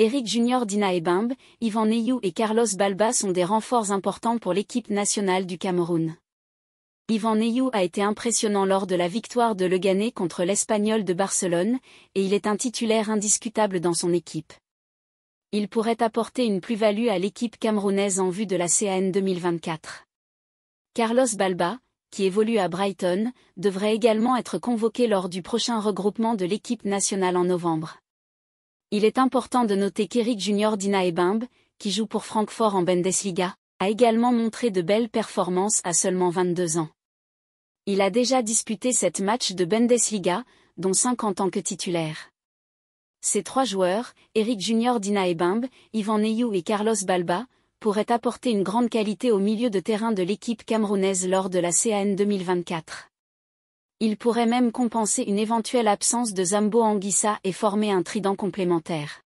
Eric Junior Dina Ebimbe, Ivan Neyou et Carlos Balba sont des renforts importants pour l'équipe nationale du Cameroun. Ivan Neyou a été impressionnant lors de la victoire de Le contre l'Espagnol de Barcelone, et il est un titulaire indiscutable dans son équipe. Il pourrait apporter une plus-value à l'équipe camerounaise en vue de la CAN 2024. Carlos Balba, qui évolue à Brighton, devrait également être convoqué lors du prochain regroupement de l'équipe nationale en novembre. Il est important de noter qu'Eric Junior Dinaebimbe, qui joue pour Francfort en Bundesliga, a également montré de belles performances à seulement 22 ans. Il a déjà disputé sept matchs de Bundesliga, dont cinq en tant que titulaire. Ces trois joueurs, Eric Junior Dinaebimbe, Ivan Neyou et Carlos Balba, pourraient apporter une grande qualité au milieu de terrain de l'équipe camerounaise lors de la CAN 2024. Il pourrait même compenser une éventuelle absence de Zambo Anguissa et former un trident complémentaire.